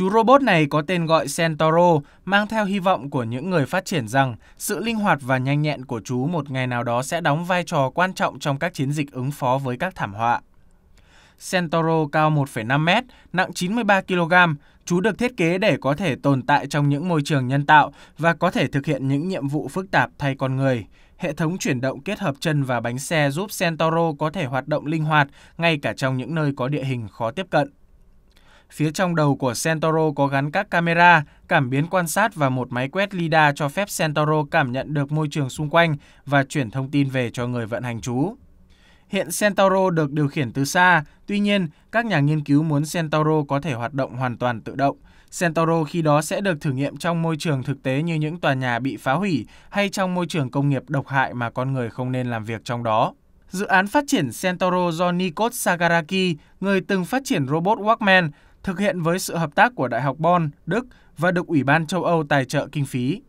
Chú robot này có tên gọi Centauro, mang theo hy vọng của những người phát triển rằng sự linh hoạt và nhanh nhẹn của chú một ngày nào đó sẽ đóng vai trò quan trọng trong các chiến dịch ứng phó với các thảm họa. Centauro cao 1,5 mét, nặng 93 kg. Chú được thiết kế để có thể tồn tại trong những môi trường nhân tạo và có thể thực hiện những nhiệm vụ phức tạp thay con người. Hệ thống chuyển động kết hợp chân và bánh xe giúp Centauro có thể hoạt động linh hoạt ngay cả trong những nơi có địa hình khó tiếp cận. Phía trong đầu của Centauro có gắn các camera, cảm biến quan sát và một máy quét LiDAR cho phép Centauro cảm nhận được môi trường xung quanh và chuyển thông tin về cho người vận hành chú. Hiện Centauro được điều khiển từ xa, tuy nhiên, các nhà nghiên cứu muốn Centauro có thể hoạt động hoàn toàn tự động. Centauro khi đó sẽ được thử nghiệm trong môi trường thực tế như những tòa nhà bị phá hủy hay trong môi trường công nghiệp độc hại mà con người không nên làm việc trong đó. Dự án phát triển Centauro do Nikos Sagaraki, người từng phát triển robot Walkman, thực hiện với sự hợp tác của Đại học Bonn, Đức và được Ủy ban châu Âu tài trợ kinh phí.